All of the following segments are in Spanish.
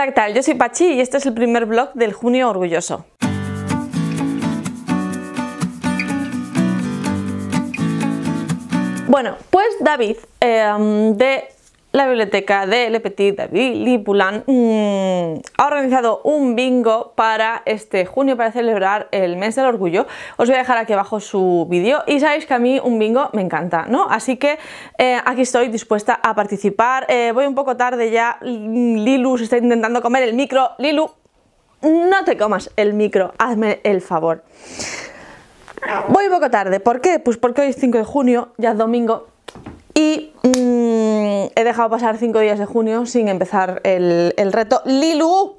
Hola, ¿qué tal? Yo soy Pachi y este es el primer vlog del Junio Orgulloso. Bueno, pues David eh, de la biblioteca de Le Petit David y mm, ha organizado un bingo para este junio para celebrar el mes del orgullo. Os voy a dejar aquí abajo su vídeo y sabéis que a mí un bingo me encanta, ¿no? Así que eh, aquí estoy dispuesta a participar. Eh, voy un poco tarde ya, mm, Lilu se está intentando comer el micro. Lilu, no te comas el micro, hazme el favor. Voy un poco tarde, ¿por qué? Pues porque hoy es 5 de junio, ya es domingo, y mm, he dejado pasar cinco días de junio sin empezar el, reto. ¡Lilu!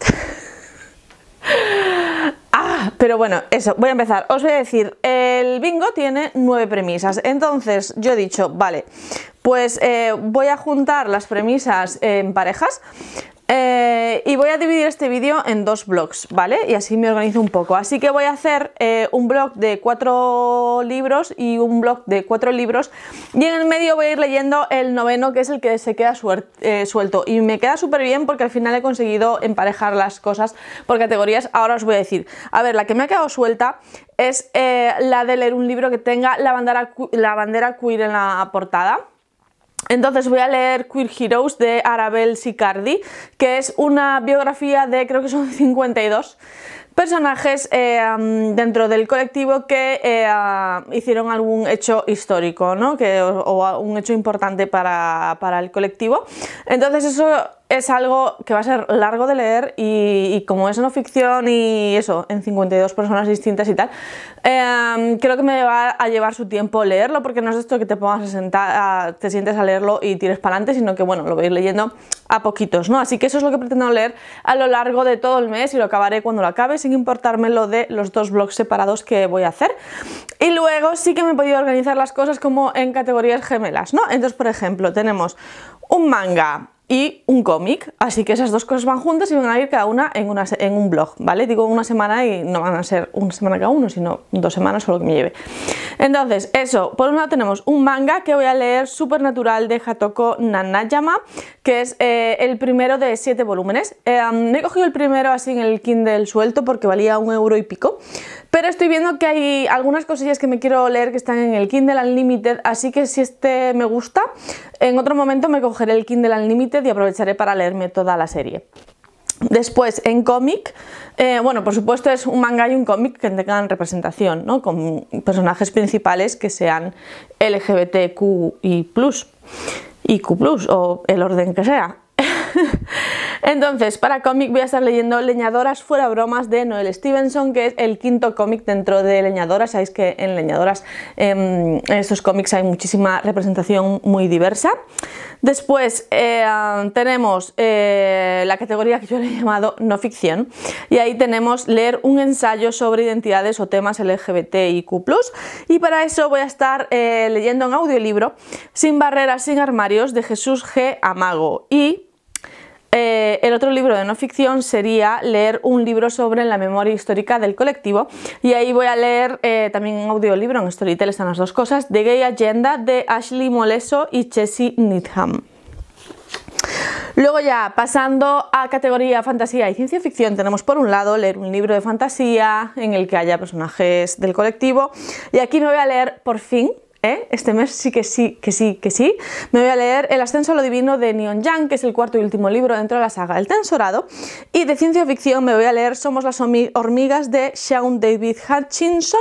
Ah, pero bueno, eso, voy a empezar. Os voy a decir, el bingo tiene nueve premisas. Entonces yo he dicho, vale, pues eh, voy a juntar las premisas en parejas. Eh, y voy a dividir este vídeo en dos blogs, ¿vale? Y así me organizo un poco. Así que voy a hacer eh, un blog de cuatro libros y un blog de cuatro libros. Y en el medio voy a ir leyendo el noveno, que es el que se queda eh, suelto. Y me queda súper bien porque al final he conseguido emparejar las cosas por categorías. Ahora os voy a decir. A ver, la que me ha quedado suelta es la de leer un libro que tenga la bandera, la bandera queer en la portada. Entonces voy a leer Queer Heroes de Arabel Sicardi, que es una biografía de creo que son 52 personajes eh, dentro del colectivo que eh, ah, hicieron algún hecho histórico, ¿no? Que, o, un hecho importante para, para el colectivo. Entonces eso es algo que va a ser largo de leer y, como es no ficción y eso, en 52 personas distintas y tal, em, creo que me va a llevar su tiempo leerlo porque no es esto que te pongas a sentar, te sientes a leerlo y tires para adelante, sino que bueno, lo ir leyendo a poquitos, ¿no? Así que eso es lo que pretendo leer a lo largo de todo el mes y lo acabaré cuando lo acabe, sin importarme lo de los dos blogs separados que voy a hacer. Y luego sí que me he podido organizar las cosas como en categorías gemelas, ¿no? Entonces, por ejemplo, tenemos un manga, y un cómic. Así que esas dos cosas van juntas y van a ir cada una en, una en, un blog, ¿vale? Digo una semana y no van a ser una semana cada uno, sino dos semanas o lo que me lleve. Entonces, eso, por un lado tenemos un manga que voy a leer, Supernatural de Hatoko Nanayama, que es eh, el primero de siete volúmenes. Eh, he cogido el primero así en el Kindle suelto porque valía un euro y pico. Pero estoy viendo que hay algunas cosillas que me quiero leer que están en el Kindle Unlimited, así que si este me gusta, en otro momento me cogeré el Kindle Unlimited y aprovecharé para leerme toda la serie. Después, en cómic, eh, bueno, por supuesto es un manga y un cómic que tengan representación, ¿no? Con personajes principales que sean LGBTQ y plus, y Q plus, o el orden que sea. Entonces, para cómic voy a estar leyendo Leñadoras fuera bromas de Noel Stevenson, que es el quinto cómic dentro de Leñadoras. Sabéis que en Leñadoras, em, en estos cómics hay muchísima representación muy diversa. Después eh, tenemos eh, la categoría que yo le he llamado no ficción y ahí tenemos leer un ensayo sobre identidades o temas LGBTIQ+. Y para eso voy a estar eh, leyendo un audiolibro Sin barreras, sin armarios de Jesús G. Amago y eh, el otro libro de no ficción sería leer un libro sobre la memoria histórica del colectivo y ahí voy a leer eh, también un audiolibro, en Storytel están las dos cosas, The Gay Agenda de Ashley Moleso y Chessie Needham. Luego ya, pasando a categoría fantasía y ciencia ficción, tenemos por un lado leer un libro de fantasía en el que haya personajes del colectivo y aquí me voy a leer por fin ¿Eh? este mes sí que sí, que sí, que sí, me voy a leer El ascenso a lo divino de Neon Yang, que es el cuarto y último libro dentro de la saga El Tensorado, y de ciencia ficción me voy a leer Somos las hormigas de Sean David Hutchinson,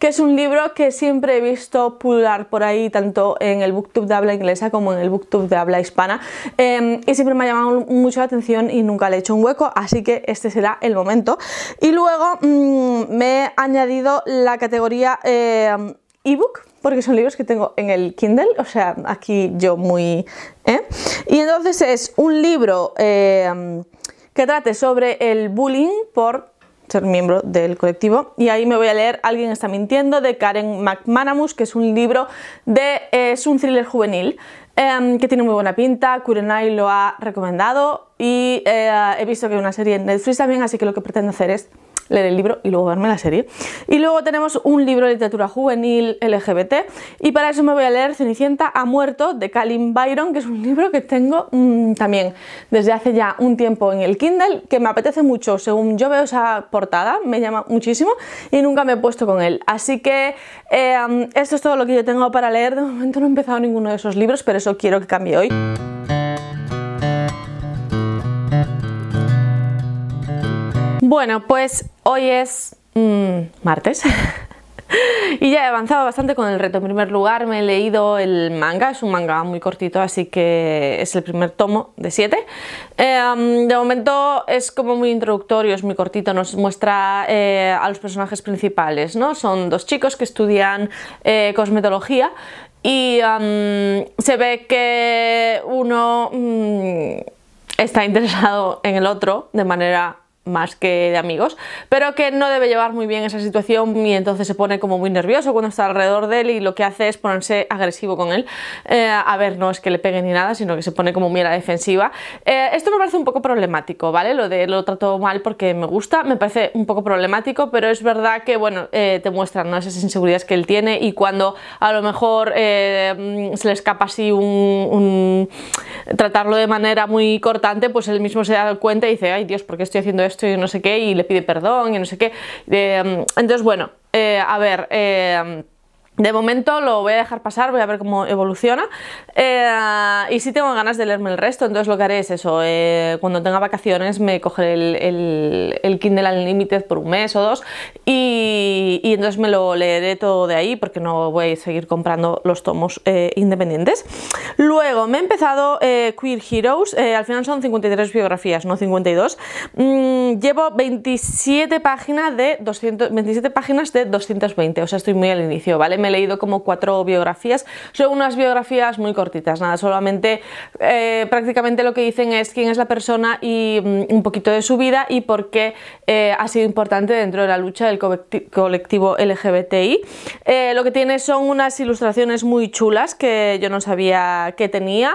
que es un libro que siempre he visto pular por ahí, tanto en el booktube de habla inglesa como en el booktube de habla hispana, em, y siempre me ha llamado mucho la atención y nunca le he hecho un hueco, así que este será el momento. Y luego mm, me he añadido la categoría... Em, ebook, porque son libros que tengo en el Kindle, o sea, aquí yo muy... ¿eh? Y entonces es un libro eh, que trate sobre el bullying por ser miembro del colectivo. Y ahí me voy a leer Alguien está mintiendo de Karen McManamus, que es un libro de... Eh, es un thriller juvenil em, que tiene muy buena pinta, Kurenai lo ha recomendado y he visto que hay una serie en Netflix también, así que lo que pretendo hacer es leer el libro y luego verme la serie. Y luego tenemos un libro de literatura juvenil LGBT y para eso me voy a leer Cenicienta ha muerto de Calin Byron, que es un libro que tengo mm, también desde hace ya un tiempo en el Kindle, que me apetece mucho, según yo veo esa portada, me llama muchísimo y nunca me he puesto con él. Así que eh, esto es todo lo que yo tengo para leer, de momento no he empezado ninguno de esos libros, pero eso quiero que cambie hoy. Bueno, pues hoy es mm, martes. y ya he avanzado bastante con el reto. En primer lugar, me he leído el manga, es un manga muy cortito, así que es el primer tomo de siete. Em, de momento es como muy introductorio, es muy cortito, nos muestra eh, a los personajes principales, ¿no? Son dos chicos que estudian eh, cosmetología y em, se ve que uno mm, está interesado en el otro de manera más que de amigos, pero que no debe llevar muy bien esa situación y entonces se pone como muy nervioso cuando está alrededor de él y lo que hace es ponerse agresivo con él. Eh, a ver, no es que le pegue ni nada, sino que se pone como muy a la defensiva. Eh, esto me parece un poco problemático, ¿vale? Lo de lo trato mal porque me gusta, me parece un poco problemático, pero es verdad que, bueno, eh, te muestran esas inseguridades que él tiene y cuando a lo mejor mm, se le escapa así un, un, tratarlo de manera muy cortante, pues él mismo se da cuenta y dice, ay Dios, ¿por qué estoy haciendo esto? estoy y no sé qué, y le pide perdón y no sé qué. Eh, mm, entonces, bueno, eh, a ver. Eh, de momento lo voy a dejar pasar, voy a ver cómo evoluciona. Eh, y si tengo ganas de leerme el resto, entonces lo que haré es eso. Eh, cuando tenga vacaciones me cogeré el, Kindle Unlimited por un mes o dos y, entonces me lo leeré todo de ahí porque no voy a seguir comprando los tomos eh, independientes. Luego me he empezado Queer Heroes, al final son 53 biografías, no 52. Mm, llevo 27 páginas, de páginas de 220, o sea, estoy muy al inicio, ¿vale? he leído como cuatro biografías. Son unas biografías muy cortitas, nada, solamente eh, prácticamente lo que dicen es quién es la persona y mm, un poquito de su vida y por qué eh, ha sido importante dentro de la lucha del colectivo LGBTI. Eh, lo que tiene son unas ilustraciones muy chulas que yo no sabía que tenía.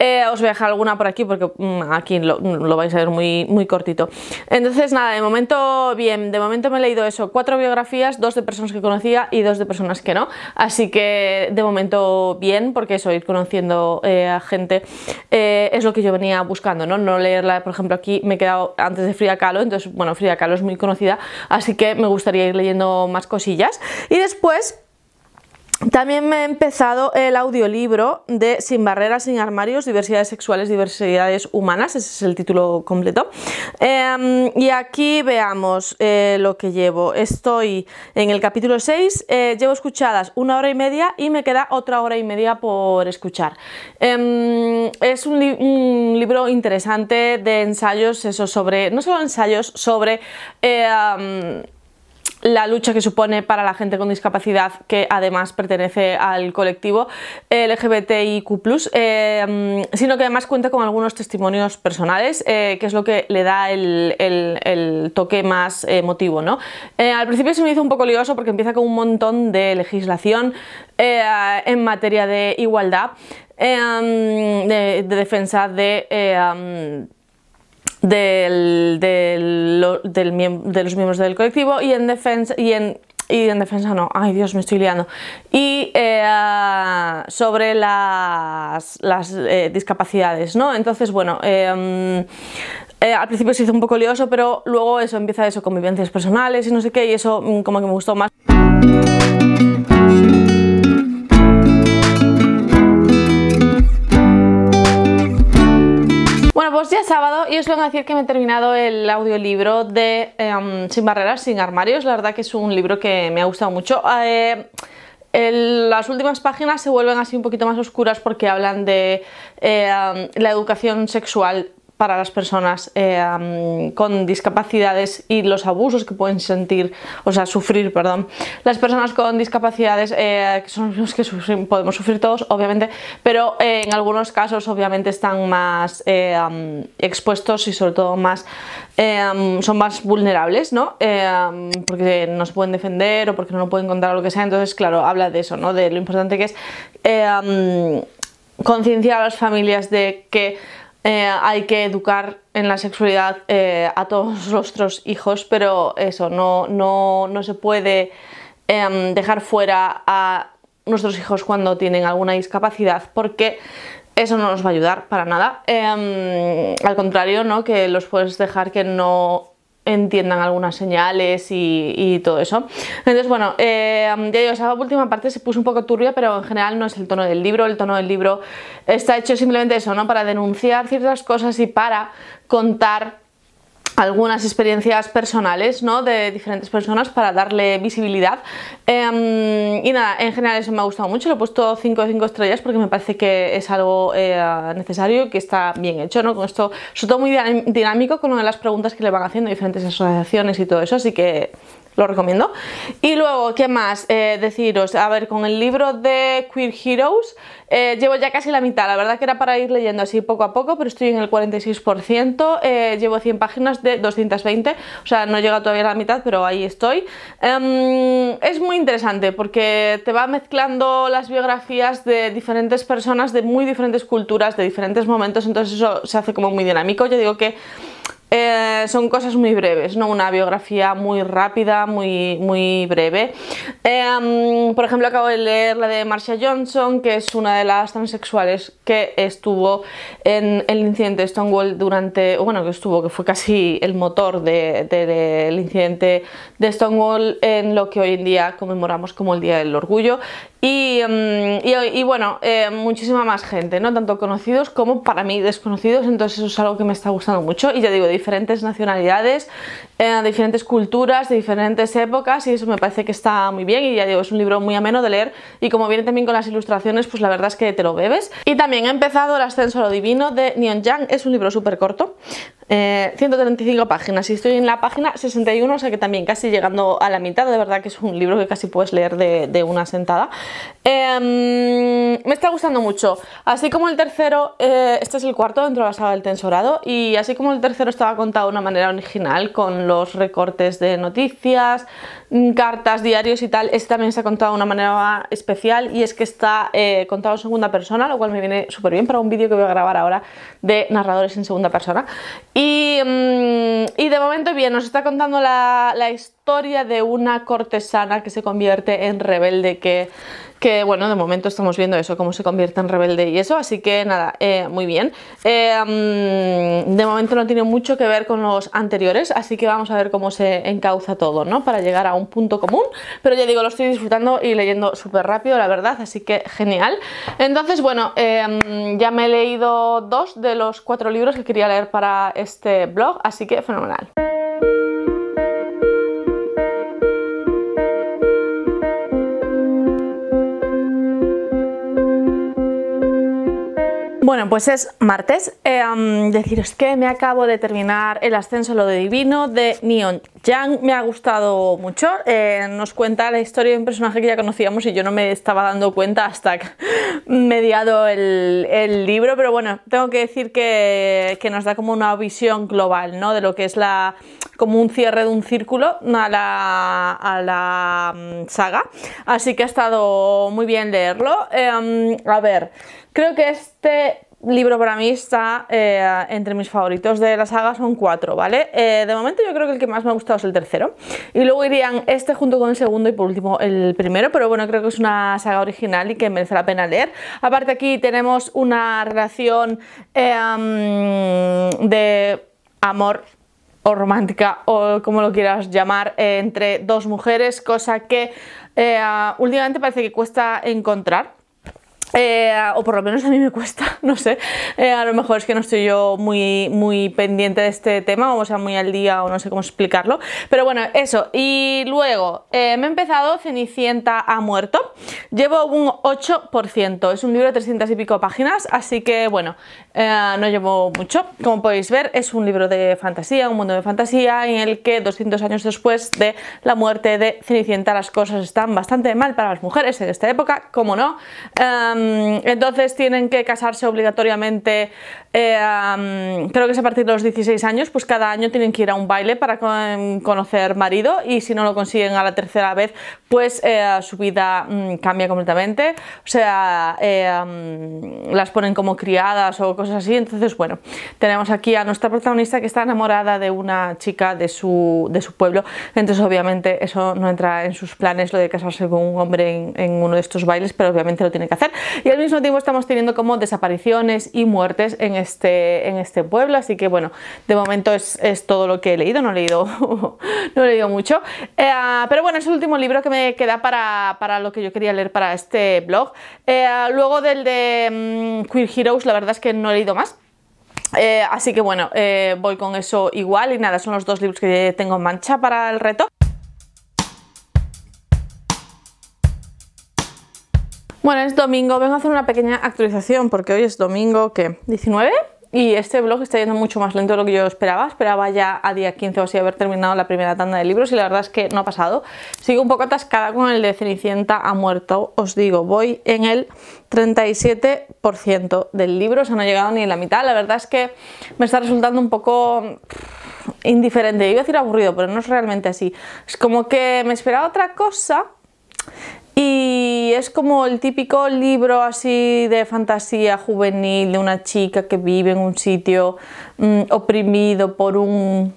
Eh, os voy a dejar alguna por aquí porque mm, aquí lo, vais a ver muy, muy cortito. Entonces, nada, de momento, bien, de momento me he leído eso, cuatro biografías, dos de personas que conocía y dos de personas que no. Así que de momento bien, porque eso, ir conociendo eh, a gente eh, es lo que yo venía buscando, ¿no? No leerla, por ejemplo, aquí me he quedado antes de Frida Kahlo, entonces, bueno, Frida Kahlo es muy conocida, así que me gustaría ir leyendo más cosillas. Y después... También me he empezado el audiolibro de Sin barreras, sin armarios, diversidades sexuales, diversidades humanas, ese es el título completo. Em, y aquí veamos eh, lo que llevo. Estoy en el capítulo 6, eh, llevo escuchadas una hora y media y me queda otra hora y media por escuchar. Em, es un, libro interesante de ensayos, eso sobre, no solo ensayos, sobre... Em, la lucha que supone para la gente con discapacidad que además pertenece al colectivo LGBTIQ+, eh, sino que además cuenta con algunos testimonios personales, eh, que es lo que le da el, toque más emotivo. ¿no? Eh, al principio se me hizo un poco lioso porque empieza con un montón de legislación en materia de igualdad, de, defensa de de los miembros del colectivo y en defensa y en en defensa no, ay Dios, me estoy liando. Y eh, sobre las, eh, discapacidades, ¿no? Entonces, bueno, eh, mm, al principio se hizo un poco lioso, pero luego eso empieza eso, convivencias personales y no sé qué, y eso mm, como que me gustó más. Pues ya es sábado y os voy a decir que me he terminado el audiolibro de em, Sin barreras, sin armarios. La verdad que es un libro que me ha gustado mucho. Eh, las últimas páginas se vuelven así un poquito más oscuras porque hablan de em, la educación sexual para las personas eh, con discapacidades y los abusos que pueden sentir, o sea, sufrir, perdón. Las personas con discapacidades, eh, que son los que podemos sufrir todos, obviamente, pero eh, en algunos casos obviamente están más expuestos y sobre todo más, son más vulnerables, ¿no? porque no se pueden defender o porque no pueden contar lo que sea, entonces, claro, habla de eso, ¿no? De lo importante que es... concienciar a las familias de que eh, hay que educar en la sexualidad eh, a todos nuestros hijos, pero eso, no, no, no se puede em, dejar fuera a nuestros hijos cuando tienen alguna discapacidad, porque eso no nos va a ayudar para nada. Em, al contrario, ¿no? que los puedes dejar que no entiendan algunas señales y, todo eso. Entonces, bueno, eh, ya digo, esa última parte se puso un poco turbia, pero en general no es el tono del libro. El tono del libro está hecho simplemente eso, ¿no? Para denunciar ciertas cosas y para contar algunas experiencias personales de diferentes personas para darle visibilidad. Em, y nada, en general eso me ha gustado mucho, le he puesto 5 de 5 estrellas porque me parece que es algo eh, necesario y que está bien hecho, ¿no? Con esto, sobre todo muy dinámico con una de las preguntas que le van haciendo diferentes asociaciones y todo eso, así que lo recomiendo. Y luego, ¿qué más eh, deciros? A ver, con el libro de Queer Heroes eh, llevo ya casi la mitad, la verdad que era para ir leyendo así poco a poco, pero estoy en el 46%, llevo 100 páginas 220, o sea, no llega todavía a la mitad, pero ahí estoy. Em, es muy interesante porque te va mezclando las biografías de diferentes personas, de muy diferentes culturas, de diferentes momentos, entonces eso se hace como muy dinámico. Yo digo que eh, son cosas muy breves, ¿no? Una biografía muy rápida, muy, muy breve. Em, por ejemplo, acabo de leer la de Marcia Johnson, que es una de las transexuales que estuvo en el incidente de Stonewall durante, bueno, que estuvo, que fue casi el motor del incidente de Stonewall en lo que hoy en día conmemoramos como el Día del Orgullo. Y, em, bueno, em, muchísima más gente, ¿no? Tanto conocidos como para mí desconocidos, entonces eso es algo que me está gustando mucho y ya digo, diferentes nacionalidades, eh, diferentes culturas, de diferentes épocas y eso me parece que está muy bien y ya digo, es un libro muy ameno de leer y como viene también con las ilustraciones, pues la verdad es que te lo bebes. Y también he empezado El ascenso a lo divino de Neon Yang, es un libro súper corto, 135 eh, páginas y estoy en la página 61, o sea que también casi llegando a la mitad, de verdad que es un libro que casi puedes leer de, una sentada. Em, me está gustando mucho, así como el tercero, eh, este es el cuarto dentro de la sala del tensorado y así como el tercero estaba contado de una manera original con los recortes de noticias, mm, cartas, diarios y tal, este también se ha contado de una manera especial y es que está eh, contado en segunda persona, lo cual me viene súper bien para un vídeo que voy a grabar ahora de narradores en segunda persona. Mm, y, de momento, bien, nos está contando la historia de una cortesana que se convierte en rebelde, que, bueno, de momento estamos viendo eso, cómo se convierte en rebelde y eso, así que nada, eh, muy bien. Eh, mm, de momento no tiene mucho que ver con los anteriores, así que vamos a ver cómo se encauza todo, ¿no? Para llegar a un punto común, pero ya digo, lo estoy disfrutando y leyendo súper rápido, la verdad, así que genial. Entonces, bueno, eh, mm, ya me he leído dos de los cuatro libros que quería leer para este blog, así que fenomenal. Bueno, pues es martes. Em, deciros que me acabo de terminar el ascenso Lo de Divino de Neon Yang. Me ha gustado mucho. Eh, nos cuenta la historia de un personaje que ya conocíamos y yo no me estaba dando cuenta hasta mediado el, libro. Pero bueno, tengo que decir que, nos da como una visión global, ¿no? De lo que es la. como un cierre de un círculo a la, a la mm, saga. Así que ha estado muy bien leerlo. Em, a ver. Creo que este libro para mí está eh, entre mis favoritos de la saga, son cuatro, ¿vale? Eh, de momento yo creo que el que más me ha gustado es el tercero. Y luego irían este junto con el segundo y por último el primero, pero bueno, creo que es una saga original y que merece la pena leer. Aparte aquí tenemos una relación em, de amor o romántica o como lo quieras llamar eh, entre dos mujeres, cosa que últimamente parece que cuesta encontrar eh, o por lo menos a mí me cuesta, no sé. Eh, a lo mejor es que no estoy yo muy, muy pendiente de este tema, o sea, muy al día, o no sé cómo explicarlo. Pero bueno, eso. Y luego, eh, me he empezado Cenicienta ha muerto. Llevo un 8%. Es un libro de 300 y pico páginas, así que bueno, no llevo mucho. Como podéis ver, es un libro de fantasía, un mundo de fantasía, en el que 200 años después de la muerte de Cenicienta, las cosas están bastante mal para las mujeres en esta época, como no. Em, entonces tienen que casarse obligatoriamente, eh, creo que es a partir de los 16 años, pues cada año tienen que ir a un baile para conocer marido y si no lo consiguen a la tercera vez, pues eh, su vida mm, cambia completamente. O sea, eh, las ponen como criadas o cosas así. Entonces, bueno, tenemos aquí a nuestra protagonista que está enamorada de una chica de su, pueblo. Entonces, obviamente, eso no entra en sus planes, lo de casarse con un hombre en uno de estos bailes, pero obviamente lo tiene que hacer y al mismo tiempo estamos teniendo como desapariciones y muertes en este, en este pueblo, así que bueno, de momento es, todo lo que he leído, no he leído, no he leído mucho, eh, ah, pero bueno, es el último libro que me queda para, lo que yo quería leer para este blog. Eh, ah, luego del de mm, Queer Heroes, la verdad es que no he leído más. Eh, así que bueno, voy con eso igual y nada, son los dos libros que tengo en mancha para el reto. Bueno, es domingo, vengo a hacer una pequeña actualización porque hoy es domingo, que 19 y este blog está yendo mucho más lento de lo que yo esperaba. Esperaba ya a día 15 o así haber terminado la primera tanda de libros y la verdad es que no ha pasado. Sigo un poco atascada con el de Cenicienta ha muerto, os digo, voy en el 37% del libro, o sea, no he llegado ni en la mitad. La verdad es que me está resultando un poco indiferente, iba a decir aburrido, pero no es realmente así. Es como que me esperaba otra cosa y es como el típico libro así de fantasía juvenil de una chica que vive en un sitio mm, oprimido por un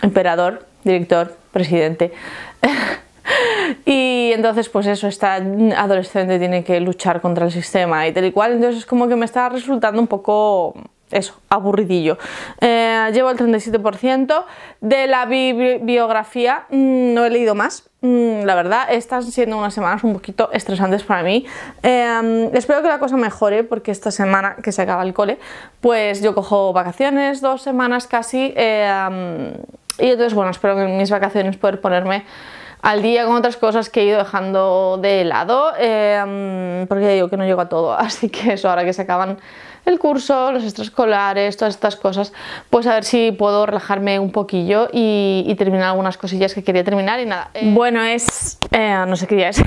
emperador, director, presidente. y entonces pues eso, esta adolescente tiene que luchar contra el sistema y tal y cual, entonces es como que me está resultando un poco eso, aburridillo. Eh, llevo el 37% de la bibliografía biografía, mm, no he leído más. Mm, la verdad, están siendo unas semanas un poquito estresantes para mí. Eh, espero que la cosa mejore porque esta semana que se acaba el cole, pues yo cojo vacaciones, dos semanas casi. Eh, mm, y entonces, bueno, espero que en mis vacaciones poder ponerme al día con otras cosas que he ido dejando de lado, porque digo que no llego a todo. Así que eso, ahora que se acaban el curso, los extraescolares, todas estas cosas, pues a ver si puedo relajarme un poquillo y, terminar algunas cosillas que quería terminar y nada. Eh. Bueno, es... Eh, no sé qué día es.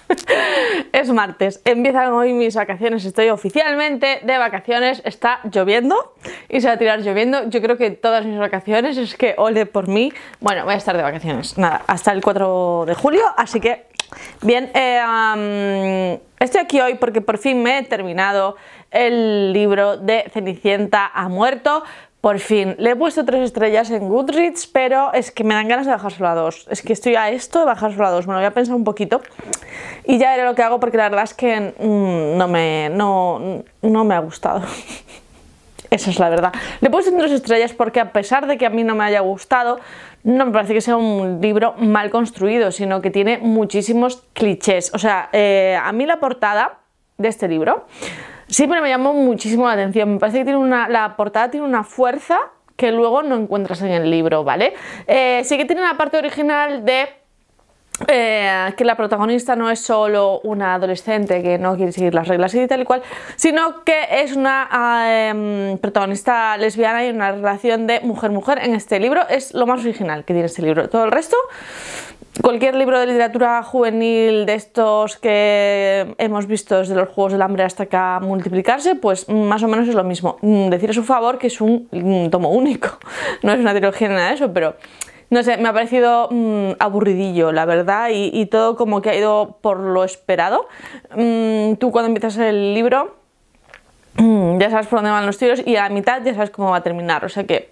es martes, empiezan hoy mis vacaciones, estoy oficialmente de vacaciones, está lloviendo y se va a tirar lloviendo. Yo creo que todas mis vacaciones es que ole por mí. Bueno, voy a estar de vacaciones, nada, hasta el 4 de julio, así que Bien, eh, estoy aquí hoy porque por fin me he terminado el libro de Cenicienta ha muerto. Por fin, le he puesto tres estrellas en Goodreads, pero es que me dan ganas de solo a dos. Es que estoy a esto de solo a dos. Me lo voy a pensar un poquito y ya era lo que hago porque la verdad es que mm, no, me, no, me ha gustado. Esa es la verdad. Le he puesto tres estrellas porque a pesar de que a mí no me haya gustado, no me parece que sea un libro mal construido, sino que tiene muchísimos clichés. O sea, eh, a mí la portada de este libro Sí, pero me llamó muchísimo la atención. Me parece que tiene una, la portada tiene una fuerza que luego no encuentras en el libro, ¿vale? Eh, sí que tiene la parte original de eh, que la protagonista no es solo una adolescente que no quiere seguir las reglas y tal y cual, sino que es una em, protagonista lesbiana y una relación de mujer-mujer en este libro. Es lo más original que tiene este libro. Todo el resto, cualquier libro de literatura juvenil de estos que hemos visto desde los Juegos del Hambre hasta acá multiplicarse, pues más o menos es lo mismo. Mm, decir a su favor que es un mm, tomo único, no es una trilogía ni nada de eso, pero no sé, me ha parecido mm, aburridillo, la verdad, y, todo como que ha ido por lo esperado. Mm, tú cuando empiezas el libro mm, ya sabes por dónde van los tiros y a la mitad ya sabes cómo va a terminar, o sea que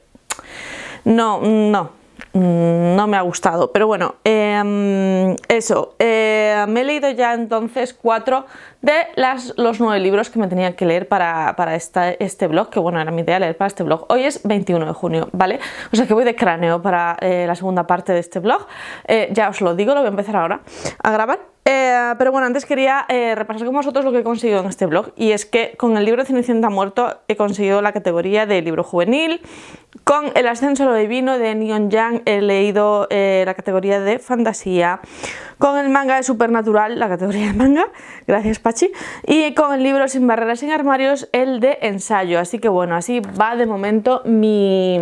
no, no, Mm, no me ha gustado. Pero bueno, em, eso. Em, me he leído ya entonces cuatro de las, los nueve libros que me tenía que leer para, para este blog, que bueno, era mi idea leer para este blog. Hoy es 21 de junio, ¿vale? O sea que voy de cráneo para eh, la segunda parte de este blog. Eh, ya os lo digo, lo voy a empezar ahora a grabar. Eh, pero bueno, antes quería eh, repasar con vosotros lo que he conseguido en este blog y es que con el libro Cenicienta muerto he conseguido la categoría de libro juvenil, con El ascenso a lo divino de Neon Yang he leído eh, la categoría de fantasía, con el manga de Supernatural la categoría de manga, gracias Pachi, y con el libro Sin barreras sin armarios el de ensayo, así que bueno, así va de momento mi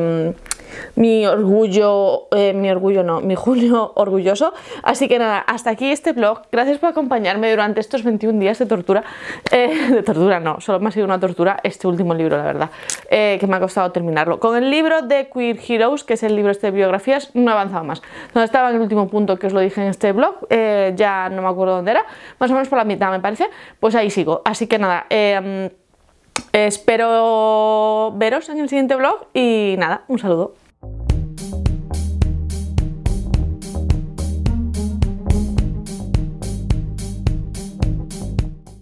mi orgullo, eh, mi orgullo no, mi Julio orgulloso. Así que nada, hasta aquí este blog Gracias por acompañarme durante estos 21 días de tortura. Eh, de tortura no, solo me ha sido una tortura este último libro, la verdad, eh, que me ha costado terminarlo. Con el libro de Queer Heroes, que es el libro este de biografías, no he avanzado más. Donde estaba en el último punto que os lo dije en este blog, ya no me acuerdo dónde era, más o menos por la mitad me parece, pues ahí sigo. Así que nada, em, espero veros en el siguiente blog y nada, un saludo.